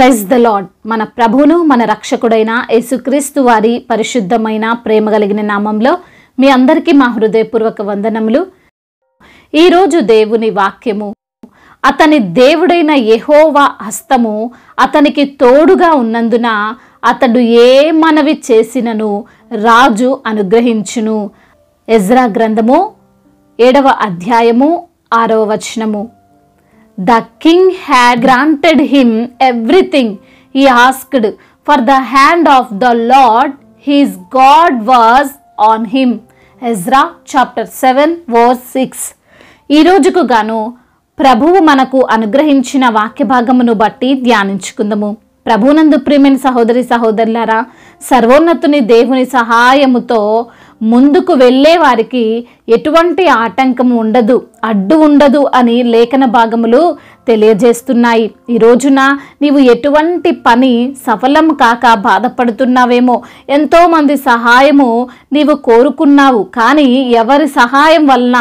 praise the lord మన ప్రభువును మన రక్షకుడైన యేసుక్రీస్తు వారి పరిశుద్ధమైన ప్రేమ కలిగిన నామంలో మీ అందరికీ మా హృదయపూర్వక వందనములు ఈరోజు దేవుని వాక్యము అతని దేవుడైన యహోవా హస్తము అతనికి తోడుగా ఉన్నందున అతడు ఏ మనవి చేసినను రాజు అనుగ్రహించును ఎజ్రా గ్రంథము ఏడవ అధ్యాయము ఆరవ వచనము the king had granted him everything he asked for the hand of the Lord his God was on him Ezra chapter seven verse six ఈరోజుకు గాను ప్రభువు మనకు అనుగ్రహించిన వాక్య భాగమును బట్టి ధ్యానించుకుందాము ప్రభునందు ప్రేమిని సహోదరి సహోదరులారా సర్వోన్నతుని దేవుని సహాయముతో ముందుకు వెళ్ళే వారికి ఎటువంటి ఆటంకం ఉండదు అడ్డు ఉండదు అని లేఖన భాగములు తెలియజేస్తున్నాయి ఈ రోజున నీవు ఎటువంటి పని సఫలం కాక బాధపడుతున్నావేమో ఎంతోమంది సహాయము నీవు కోరుకున్నావు కానీ ఎవరి సహాయం వలన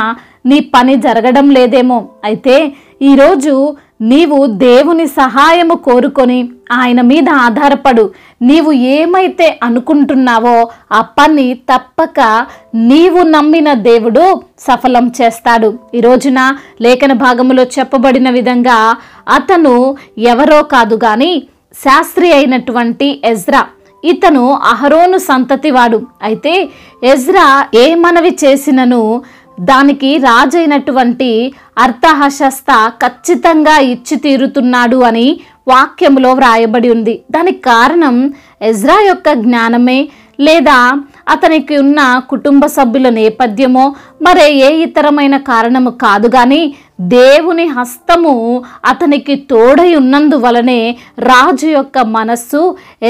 నీ పని జరగడం లేదేమో అయితే ఈరోజు నీవు దేవుని సహాయము కోరుకొని ఆయన మీద ఆధారపడు నీవు ఏమైతే అనుకుంటున్నావో ఆ పని తప్పక నీవు నమ్మిన దేవుడు సఫలం చేస్తాడు ఈరోజున లేఖన భాగములో చెప్పబడిన విధంగా అతను ఎవరో కాదు కానీ శాస్త్రి అయినటువంటి ఎజ్రా ఇతను అహరోను సంతతివాడు అయితే ఎజ్రా ఏ మనవి చేసినను దానికి రాజైనటువంటి అర్థహశస్త ఖచ్చితంగా ఇచ్చి తీరుతున్నాడు అని వాక్యంలో వ్రాయబడి ఉంది దానికి కారణం ఎజ్రా యొక్క జ్ఞానమే లేదా అతనికి ఉన్న కుటుంబ సభ్యుల నేపథ్యమో మరే ఏ ఇతరమైన కారణము కాదు కానీ దేవుని హస్తము అతనికి తోడై ఉన్నందువలనే రాజు యొక్క మనస్సు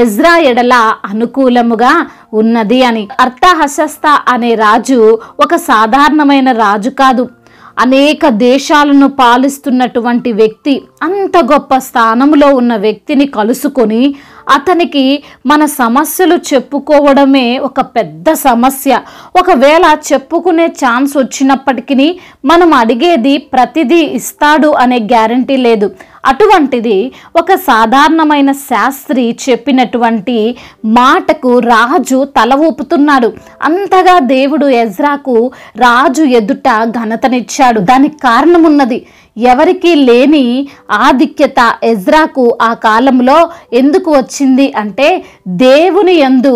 ఎజ్రా ఎడల అనుకూలముగా ఉన్నది అని అర్థహశస్త అనే రాజు ఒక సాధారణమైన రాజు కాదు అనేక దేశాలను పాలిస్తున్నటువంటి వ్యక్తి అంత గొప్ప స్థానంలో ఉన్న వ్యక్తిని కలుసుకొని అతనికి మన సమస్యలు చెప్పుకోవడమే ఒక పెద్ద సమస్య ఒకవేళ చెప్పుకునే ఛాన్స్ వచ్చినప్పటికీ మనం అడిగేది ప్రతిదీ ఇస్తాడు అనే గ్యారంటీ లేదు అటువంటిది ఒక సాధారణమైన శాస్త్రి చెప్పినటువంటి మాటకు రాజు తల ఊపుతున్నాడు అంతగా దేవుడు ఎజ్రాకు రాజు ఎదుట ఘనతనిచ్చాడు దానికి కారణమున్నది ఎవరికీ లేని ఆధిక్యత ఎజ్రాకు ఆ కాలంలో ఎందుకు వచ్చింది అంటే దేవుని ఎందు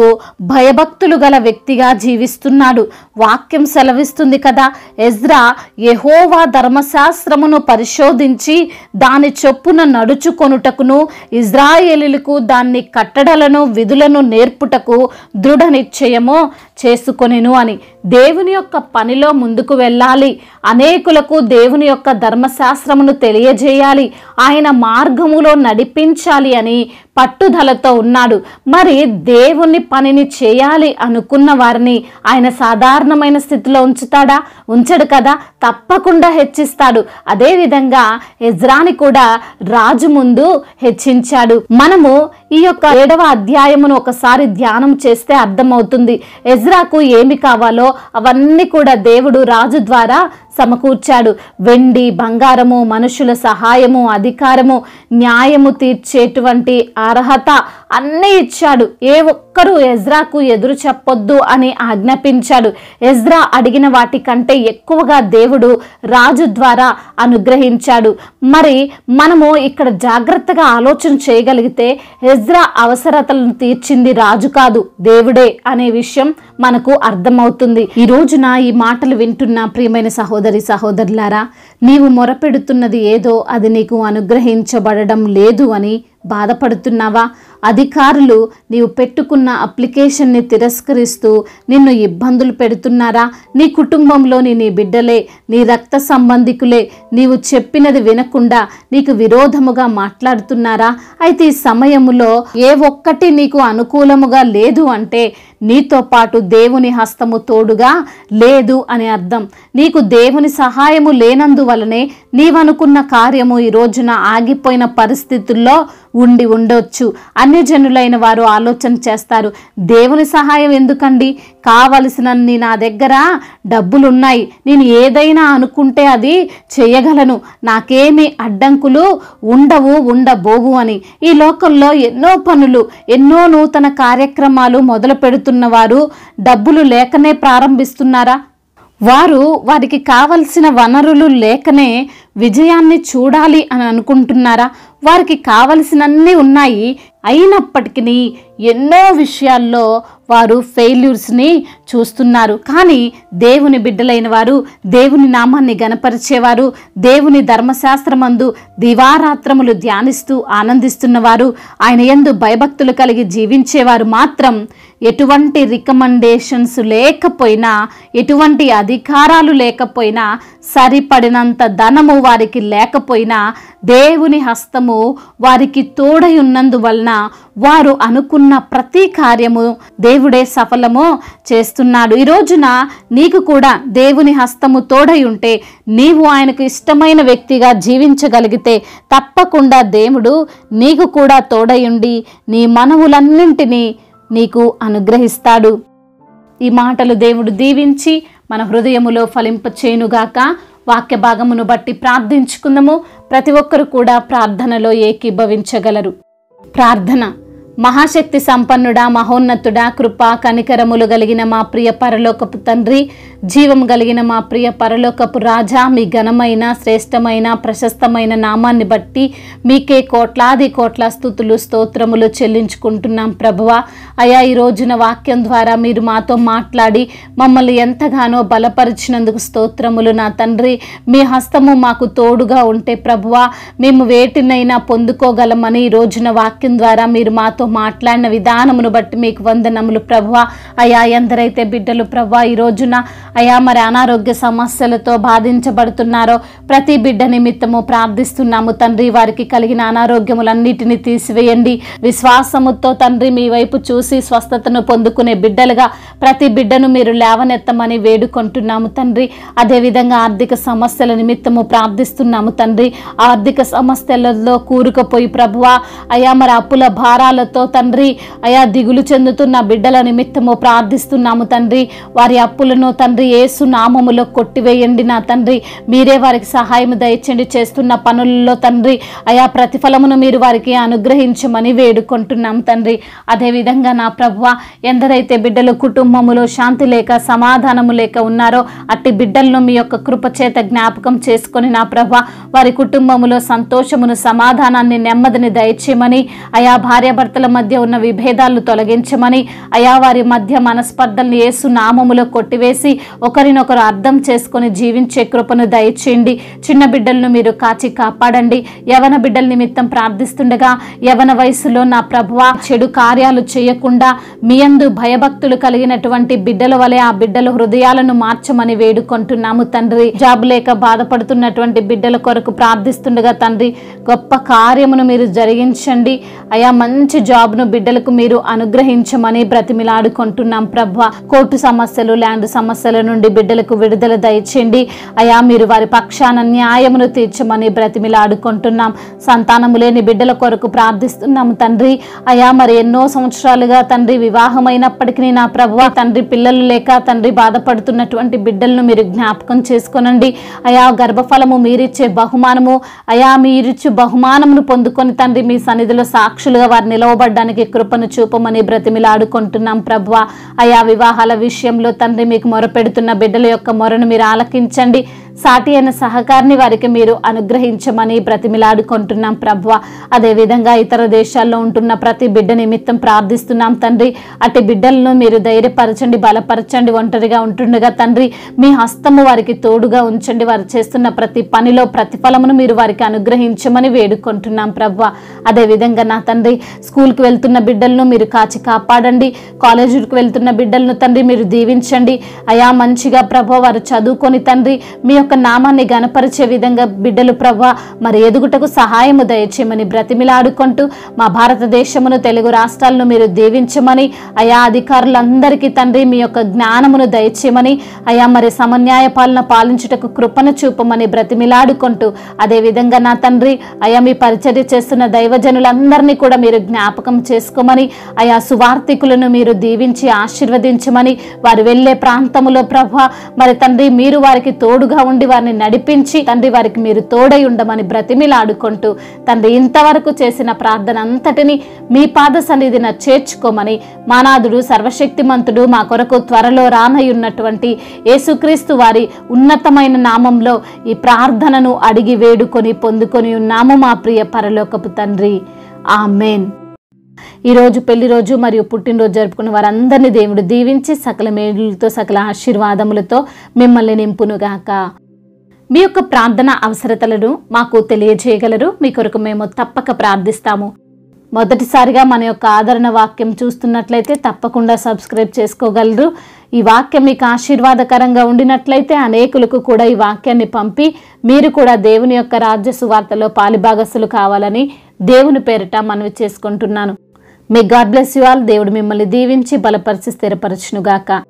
భయభక్తులు గల వ్యక్తిగా జీవిస్తున్నాడు వాక్యం సెలవిస్తుంది కదా ఎజ్రా యహోవా ధర్మశాస్త్రమును పరిశోధించి దాని చొప్పున చొప్పున నడుచుకొనుటకును ఇజ్రాయేలీలకు దాన్ని కట్టడలను విధులను నేర్పుటకు దృఢ నిశ్చయమో చేసుకొనిను అని దేవుని యొక్క పనిలో ముందుకు వెళ్ళాలి అనేకులకు దేవుని యొక్క ధర్మశాస్త్రమును తెలియజేయాలి ఆయన మార్గములో నడిపించాలి అని పట్టుదలతో ఉన్నాడు మరి దేవుని పనిని చేయాలి అనుకున్న వారిని ఆయన సాధారణమైన స్థితిలో ఉంచుతాడా ఉంచడు కదా తప్పకుండా హెచ్చిస్తాడు అదేవిధంగా ఎజ్రాని కూడా రాజు ముందు హెచ్చించాడు మనము ఈ యొక్క ఏడవ అధ్యాయమును ఒకసారి ధ్యానం చేస్తే అర్థమవుతుంది ఎజ్రాకు ఏమి కావాలో అవన్నీ కూడా దేవుడు రాజు ద్వారా సమకూర్చాడు వెండి బంగారము మనుషుల సహాయము అధికారము న్యాయము తీర్చేటువంటి అర్హత అన్నీ ఇచ్చాడు ఏ ఒక్కరూ ఎజ్రాకు ఎదురు చెప్పొద్దు అని ఆజ్ఞాపించాడు ఎజ్రా అడిగిన వాటికంటే ఎక్కువగా దేవుడు రాజు ద్వారా అనుగ్రహించాడు మరి మనము ఇక్కడ జాగ్రత్తగా ఆలోచన చేయగలిగితే ఎజ్రా అవసరతలను తీర్చింది రాజు కాదు దేవుడే అనే విషయం మనకు అర్థమవుతుంది ఈ రోజున ఈ మాటలు వింటున్న ప్రియమైన సహోదరు సహోదరి సహోదరులారా నీవు మొరపెడుతున్నది ఏదో అది నీకు అనుగ్రహించబడడం లేదు అని బాధపడుతున్నావా అధికారులు నీవు పెట్టుకున్న అప్లికేషన్ని తిరస్కరిస్తూ నిన్ను ఇబ్బందులు పెడుతున్నారా నీ కుటుంబంలోని నీ బిడ్డలే నీ రక్త సంబంధికులే నీవు చెప్పినది వినకుండా నీకు విరోధముగా మాట్లాడుతున్నారా అయితే ఈ సమయములో ఏ ఒక్కటి నీకు అనుకూలముగా లేదు అంటే నీతో పాటు దేవుని హస్తము తోడుగా లేదు అని అర్థం నీకు దేవుని సహాయము లేనందువల్ల వలనే నీవనుకున్న కార్యము ఈ రోజున ఆగిపోయిన పరిస్థితుల్లో ఉండి ఉండొచ్చు అన్యజనులైన వారు ఆలోచన చేస్తారు దేవుని సహాయం ఎందుకండి కావలసినన్ని నా దగ్గర డబ్బులు ఉన్నాయి నేను ఏదైనా అనుకుంటే అది చేయగలను నాకేమి అడ్డంకులు ఉండవు ఉండబోవు అని ఈ లోకంలో ఎన్నో పనులు ఎన్నో నూతన కార్యక్రమాలు మొదలు పెడుతున్నవారు డబ్బులు లేకనే ప్రారంభిస్తున్నారా వారు వారికి కావలసిన వనరులు లేకనే విజయాన్ని చూడాలి అని అనుకుంటున్నారా వారికి కావలసినన్నీ ఉన్నాయి అయినప్పటికీ ఎన్నో విషయాల్లో వారు ఫెయిల్యూర్స్ని చూస్తున్నారు కానీ దేవుని బిడ్డలైన వారు దేవుని నామాన్ని గనపరిచేవారు దేవుని ధర్మశాస్త్రమందు దివారాత్రములు ధ్యానిస్తూ ఆనందిస్తున్నవారు ఆయన ఎందు భయభక్తులు కలిగి జీవించేవారు మాత్రం ఎటువంటి రికమెండేషన్స్ లేకపోయినా ఎటువంటి అధికారాలు లేకపోయినా సరిపడినంత ధనము వారికి లేకపోయినా దేవుని హస్తము వారికి తోడై ఉన్నందువలన వారు అనుకున్న ప్రతి కార్యము దేవుడే సఫలము చేస్తున్నాడు ఈ రోజున నీకు కూడా దేవుని హస్తము తోడై ఉంటే నీవు ఆయనకు ఇష్టమైన వ్యక్తిగా జీవించగలిగితే తప్పకుండా దేవుడు నీకు కూడా తోడయుండి నీ మనవులన్నింటినీ నీకు అనుగ్రహిస్తాడు ఈ మాటలు దేవుడు దీవించి మన హృదయములో ఫలింప చేయునుగాక వాక్య భాగమును బట్టి ప్రార్థించుకుందాము ప్రతి ఒక్కరు కూడా ప్రార్థనలో ఏకీభవించగలరు ప్రార్థన మహాశక్తి సంపన్నుడా మహోన్నతుడా కృపా కనికరములు కలిగిన మా ప్రియ పరలోకపు తండ్రి జీవము కలిగిన మా ప్రియ పరలోకపు రాజా మీ ఘనమైన శ్రేష్టమైన ప్రశస్తమైన నామాన్ని బట్టి మీకే కోట్లాది కోట్ల స్థుతులు స్తోత్రములు చెల్లించుకుంటున్నాం ప్రభువ అయా ఈ రోజున వాక్యం ద్వారా మీరు మాతో మాట్లాడి మమ్మల్ని ఎంతగానో బలపరిచినందుకు స్తోత్రములు నా తండ్రి మీ హస్తము మాకు తోడుగా ఉంటే ప్రభువ మేము వేటినైనా పొందుకోగలమని ఈ రోజున వాక్యం ద్వారా మీరు మాతో నాతో మాట్లాడిన విధానమును బట్టి మీకు వందనములు ప్రభువ అయా ఎందరైతే బిడ్డలు ప్రభా ఈ రోజున అయా మరి అనారోగ్య సమస్యలతో బాధించబడుతున్నారో ప్రతి బిడ్డ నిమిత్తము ప్రార్థిస్తున్నాము తండ్రి వారికి కలిగిన అనారోగ్యములన్నిటిని తీసివేయండి విశ్వాసముతో తండ్రి మీ వైపు చూసి స్వస్థతను పొందుకునే బిడ్డలుగా ప్రతి బిడ్డను మీరు లేవనెత్తమని వేడుకుంటున్నాము తండ్రి అదేవిధంగా ఆర్థిక సమస్యల నిమిత్తము ప్రార్థిస్తున్నాము తండ్రి ఆర్థిక సమస్యలలో కూరుకుపోయి ప్రభువ అయా మరి అప్పుల భారాలతో బాధతో తండ్రి అయా దిగులు చెందుతున్న బిడ్డల నిమిత్తము ప్రార్థిస్తున్నాము తండ్రి వారి అప్పులను తండ్రి ఏసు నామములో కొట్టివేయండి నా తండ్రి మీరే వారికి సహాయం దయచండి చేస్తున్న పనులలో తండ్రి అయా ప్రతిఫలమును మీరు వారికి అనుగ్రహించమని వేడుకుంటున్నాం తండ్రి అదేవిధంగా నా ప్రభు ఎందరైతే బిడ్డలు కుటుంబములో శాంతి లేక సమాధానము లేక ఉన్నారో అట్టి బిడ్డలను మీ యొక్క కృపచేత జ్ఞాపకం చేసుకొని నా ప్రభ వారి కుటుంబములో సంతోషమును సమాధానాన్ని నెమ్మదిని దయచేయమని అయా భార్యాభర్తల సంఘాల మధ్య ఉన్న విభేదాలను తొలగించమని అయావారి వారి మధ్య మనస్పర్ధల్ని ఏసు నామములో కొట్టివేసి ఒకరినొకరు అర్థం చేసుకుని జీవించే కృపను దయచేయండి చిన్న బిడ్డలను మీరు కాచి కాపాడండి యవన బిడ్డల నిమిత్తం ప్రార్థిస్తుండగా యవన వయసులో నా ప్రభువ చెడు కార్యాలు చేయకుండా మీయందు భయభక్తులు కలిగినటువంటి బిడ్డల వలె ఆ బిడ్డల హృదయాలను మార్చమని వేడుకుంటున్నాము తండ్రి జాబ్ లేక బాధపడుతున్నటువంటి బిడ్డల కొరకు ప్రార్థిస్తుండగా తండ్రి గొప్ప కార్యమును మీరు జరిగించండి అయా మంచి జాబ్ను బిడ్డలకు మీరు అనుగ్రహించమని బ్రతిమిలాడుకుంటున్నాం ప్రభ కోర్టు సమస్యలు ల్యాండ్ సమస్యల నుండి బిడ్డలకు విడుదల దయచేయండి అయా మీరు వారి పక్షాన న్యాయమును తీర్చమని బ్రతిమిలాడుకుంటున్నాం సంతానము లేని బిడ్డల కొరకు ప్రార్థిస్తున్నాం తండ్రి అయా మరి ఎన్నో సంవత్సరాలుగా తండ్రి వివాహమైనప్పటికీ నా ప్రభు తండ్రి పిల్లలు లేక తండ్రి బాధపడుతున్నటువంటి బిడ్డలను మీరు జ్ఞాపకం చేసుకోనండి అయా గర్భఫలము మీరిచ్చే బహుమానము అయా మీరిచ్చే బహుమానమును పొందుకొని తండ్రి మీ సన్నిధిలో సాక్షులుగా వారు నిలవబడి కాపాడడానికి కృపను చూపమని బ్రతిమిలాడుకుంటున్నాం ప్రభు అయా వివాహాల విషయంలో తండ్రి మీకు మొరపెడుతున్న బిడ్డల యొక్క మొరను మీరు ఆలకించండి సాటి అయిన సహకారిని వారికి మీరు అనుగ్రహించమని బ్రతిమిలాడుకుంటున్నాం ప్రభు అదేవిధంగా ఇతర దేశాల్లో ఉంటున్న ప్రతి బిడ్డ నిమిత్తం ప్రార్థిస్తున్నాం తండ్రి అటు బిడ్డలను మీరు ధైర్యపరచండి బలపరచండి ఒంటరిగా ఉంటుండగా తండ్రి మీ హస్తము వారికి తోడుగా ఉంచండి వారు చేస్తున్న ప్రతి పనిలో ప్రతిఫలమును మీరు వారికి అనుగ్రహించమని వేడుకుంటున్నాం ప్రభు అదేవిధంగా నా తండ్రి స్కూల్కి వెళ్తున్న బిడ్డలను మీరు కాచి కాపాడండి కాలేజీకి వెళ్తున్న బిడ్డలను తండ్రి మీరు దీవించండి అయా మంచిగా ప్రభు వారు చదువుకొని తండ్రి మీ యొక్క నామాన్ని గనపరిచే విధంగా బిడ్డలు ప్రవ్వ మరి ఎదుగుటకు సహాయము దయచేయమని బ్రతిమిలాడుకుంటూ మా భారతదేశమును తెలుగు రాష్ట్రాలను మీరు దీవించమని అయా అధికారులందరికీ తండ్రి మీ యొక్క జ్ఞానమును దయచేయమని అయా మరి సమన్యాయ పాలన పాలించుటకు కృపను చూపమని బ్రతిమిలాడుకుంటూ అదేవిధంగా నా తండ్రి అయా మీ పరిచర్య చేస్తున్న దైవజనులందరినీ కూడా మీరు జ్ఞాపకం చేసుకోమని అయా సువార్థికులను మీరు దీవించి ఆశీర్వదించమని వారు వెళ్ళే ప్రాంతములో ప్రభ మరి తండ్రి మీరు వారికి తోడుగా ఉండి వారిని నడిపించి తండ్రి వారికి మీరు తోడై ఉండమని బ్రతిమిలాడుకుంటూ తండ్రి ఇంతవరకు చేసిన ప్రార్థన అంతటిని మీ పాద సన్నిధిన చేర్చుకోమని మానాథుడు సర్వశక్తిమంతుడు మా కొరకు త్వరలో రానయ్యున్నటువంటి యేసుక్రీస్తు వారి ఉన్నతమైన నామంలో ఈ ప్రార్థనను అడిగి వేడుకొని పొందుకొని ఉన్నాము మా ప్రియ పరలోకపు తండ్రి ఆమెన్ ఈరోజు పెళ్లి రోజు మరియు పుట్టినరోజు జరుపుకున్న వారందరినీ దేవుడు దీవించి సకల మేలులతో సకల ఆశీర్వాదములతో మిమ్మల్ని నింపునుగాక మీ యొక్క ప్రార్థన అవసరతలను మాకు తెలియజేయగలరు మీ కొరకు మేము తప్పక ప్రార్థిస్తాము మొదటిసారిగా మన యొక్క ఆదరణ వాక్యం చూస్తున్నట్లయితే తప్పకుండా సబ్స్క్రైబ్ చేసుకోగలరు ఈ వాక్యం మీకు ఆశీర్వాదకరంగా ఉండినట్లయితే అనేకులకు కూడా ఈ వాక్యాన్ని పంపి మీరు కూడా దేవుని యొక్క రాజ్య సువార్తలో పాలిభాగస్సులు కావాలని దేవుని పేరిట మనవి చేసుకుంటున్నాను మీ గాడ్ బ్లెస్ యు ఆల్ దేవుడు మిమ్మల్ని దీవించి బలపరిచి స్థిరపరచునుగాక